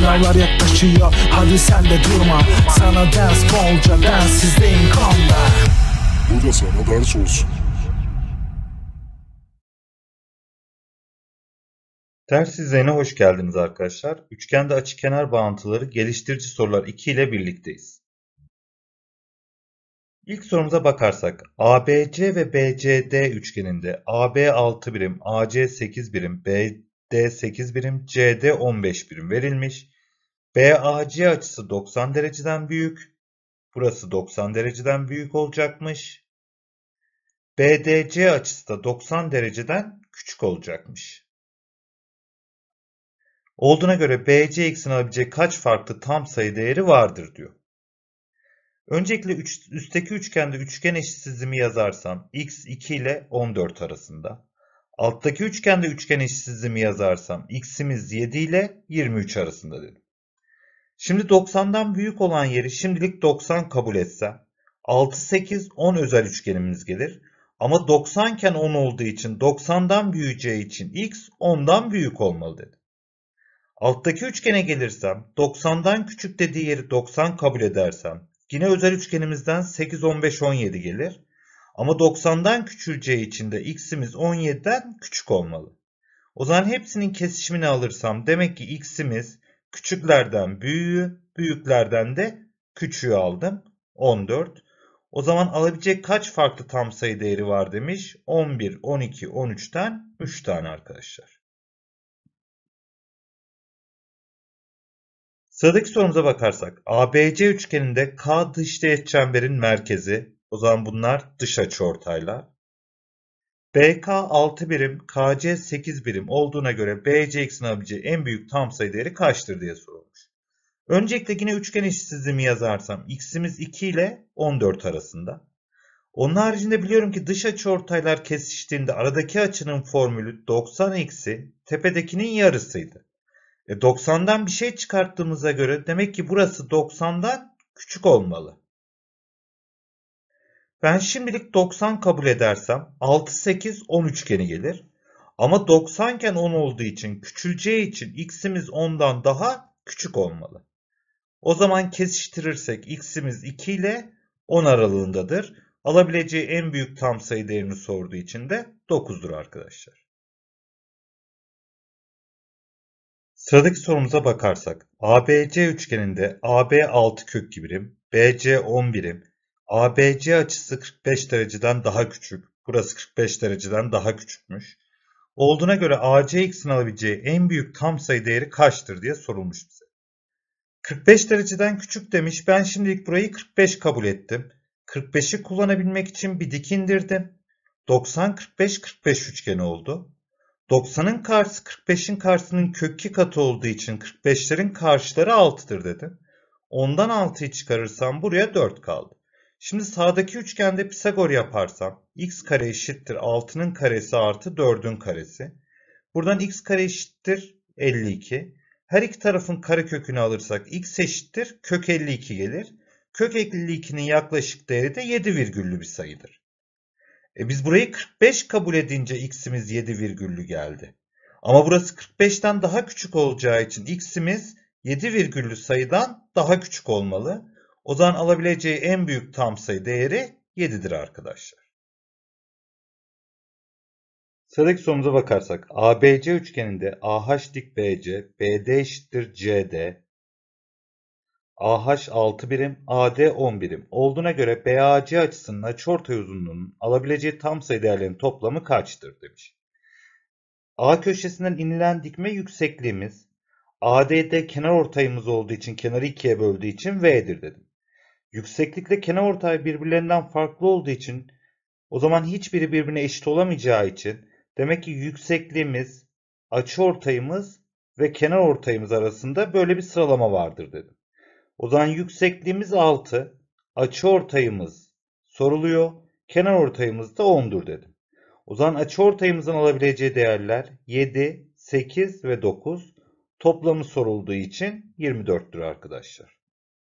Sınavlar yaklaşıyor hadi sen de durma Sana ders bolca densizdeyim kanla Bu da sana ders olsun Ters izleyene hoş geldiniz arkadaşlar. Üçgende açı kenar bağıntıları geliştirici sorular 2 ile birlikteyiz. İlk sorumuza bakarsak ABC ve BCD üçgeninde AB 6 birim, AC 8 birim, BD 8 birim, CD 15 birim verilmiş. BAC açısı 90 dereceden büyük. Burası 90 dereceden büyük olacakmış. BDC açısı da 90 dereceden küçük olacakmış. Olduğuna göre BCX'in alabileceği kaç farklı tam sayı değeri vardır diyor. Öncelikle üstteki üçgende üçgen eşitsizliğimi yazarsam x 2 ile 14 arasında. Alttaki üçgende üçgen eşitsizliğimi yazarsam x'imiz 7 ile 23 arasında dedim. Şimdi 90'dan büyük olan yeri şimdilik 90 kabul etsem 6, 8, 10 özel üçgenimiz gelir. Ama 90 iken 10 olduğu için 90'dan büyüyeceği için x 10'dan büyük olmalı dedi. Alttaki üçgene gelirsem 90'dan küçük dediği yeri 90 kabul edersem yine özel üçgenimizden 8, 15, 17 gelir. Ama 90'dan küçüleceği için de x'imiz 17'den küçük olmalı. O zaman hepsinin kesişimini alırsam demek ki x'imiz Küçüklerden büyüğü, büyüklerden de küçüğü aldım. 14. O zaman alabilecek kaç farklı tam sayı değeri var demiş. 11, 12, 13'ten 3 tane arkadaşlar. Sıradaki sorumuza bakarsak ABC üçgeninde K dış teğet çemberin merkezi. O zaman bunlar dış açı ortaylar. BK 6 birim, KC 8 birim olduğuna göre BC eksin alabileceği en büyük tam sayı değeri kaçtır diye sorulmuş. Öncelikle yine üçgen eşitsizliğimi yazarsam x'imiz 2 ile 14 arasında. Onun haricinde biliyorum ki dış açı ortaylar kesiştiğinde aradaki açının formülü 90 eksi tepedekinin yarısıydı. E 90'dan bir şey çıkarttığımıza göre demek ki burası 90'dan küçük olmalı. Ben şimdilik 90 kabul edersem 6, 8, 10 üçgeni gelir. Ama 90 iken 10 olduğu için küçüleceği için x'imiz 10'dan daha küçük olmalı. O zaman kesiştirirsek x'imiz 2 ile 10 aralığındadır. Alabileceği en büyük tam sayı değerini sorduğu için de 9'dur arkadaşlar. Sıradaki sorumuza bakarsak ABC üçgeninde AB 6 kök birim, BC 10 birim, ABC açısı 45 dereceden daha küçük. Burası 45 dereceden daha küçükmüş. Olduğuna göre ACX'in alabileceği en büyük tam sayı değeri kaçtır diye sorulmuş bize. 45 dereceden küçük demiş. Ben şimdilik burayı 45 kabul ettim. 45'i kullanabilmek için bir dik indirdim. 90 45 45 üçgeni oldu. 90'ın karşısı 45'in karşısının kök 2 katı olduğu için 45'lerin karşıları 6'dır dedim. Ondan 6'yı çıkarırsam buraya 4 kaldı. Şimdi sağdaki üçgende Pisagor yaparsam x kare eşittir 6'nın karesi artı 4'ün karesi. Buradan x kare eşittir 52. Her iki tarafın kare kökünü alırsak x eşittir kök 52 gelir. Kök 52'nin yaklaşık değeri de 7 virgüllü bir sayıdır. E biz burayı 45 kabul edince x'imiz 7 virgüllü geldi. Ama burası 45'ten daha küçük olacağı için x'imiz 7 virgüllü sayıdan daha küçük olmalı. Odan alabileceği en büyük tam sayı değeri 7'dir arkadaşlar. Sıradaki sorumuza bakarsak ABC üçgeninde AH dik BC, BD eşittir CD, AH 6 birim, AD 10 birim olduğuna göre BAC açısının açıortay uzunluğunun alabileceği tam sayı değerlerin toplamı kaçtır demiş. A köşesinden inilen dikme yüksekliğimiz AD'de kenar ortayımız olduğu için kenarı ikiye böldüğü için V'dir dedim. Yükseklikle ortay birbirlerinden farklı olduğu için o zaman hiçbiri birbirine eşit olamayacağı için demek ki yüksekliğimiz, açı ortayımız ve kenar ortayımız arasında böyle bir sıralama vardır dedim. O zaman yüksekliğimiz 6, ortayımız soruluyor, kenar ortayımız da 10'dur dedim. O zaman açı ortayımızın alabileceği değerler 7, 8 ve 9 toplamı sorulduğu için 24'tür arkadaşlar.